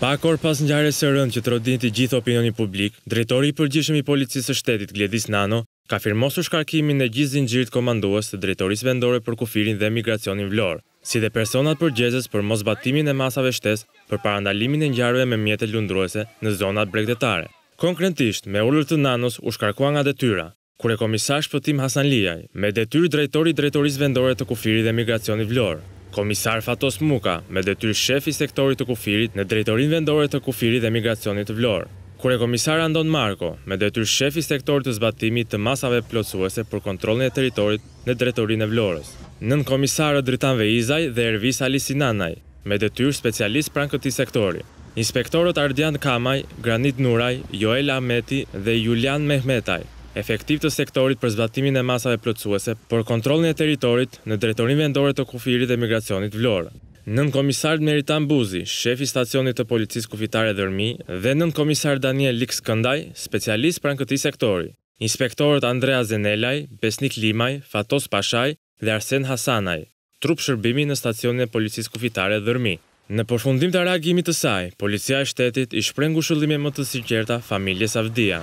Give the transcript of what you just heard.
Pa akor pas njare së rënd që të rodin të gjithë opinioni publik, drejtori i përgjishëm i policisë shtetit Gledis Nano ka firmosur shkarkimin në gjithë zinjirit komanduës të drejtoris vendore për kufirin dhe migracionin vlorë, si dhe personat përgjezës për mos batimin e masave shtes për parandalimin e njareve me mjetë lundruese në zonat bregdetare. Konkrentisht, me ullur të Nanos u shkarkua nga detyra, kure komisar shpëtim Hasan Liaj, me detyri drejtori drejtoris vendore të kufirin dhe migracionin vlorë. Komisar Fatos Muka, me detyr shefi sektorit të kufirit në drejtorin vendore të kufirit dhe migracionit të vlorë. Kure Komisar Andon Marko, me detyr shefi sektorit të zbatimit të masave plotësuese për kontrolën e teritorit në drejtorin e vlorës. Nën Komisarë Dritan Vejizaj dhe Ervis Alisinanaj, me detyr specialist pranë këti sektori. Inspektorët Ardian Kamaj, Granit Nuraj, Joel Ameti dhe Julian Mehmetaj, efektiv të sektorit për zbatimin e masave plëcuese për kontrolën e teritorit në drejtorin vendore të Kufirit dhe migracionit vlorë. Nën komisar Meritan Buzi, shefi stacionit të policis kufitare dërmi, dhe nën komisar Daniel Lik Këndaj, specialist pranë këti sektori. Inspektorët Andrea Zenelaj, Besnik Limaj, Fatos Pashaj dhe Arsen Hasanaj, trup shërbimi në stacionit e policis kufitare dhe Në përfundim të reagimit të saj, policia e shtetit ishprengu shullime më të sikjerta familjes Avdia.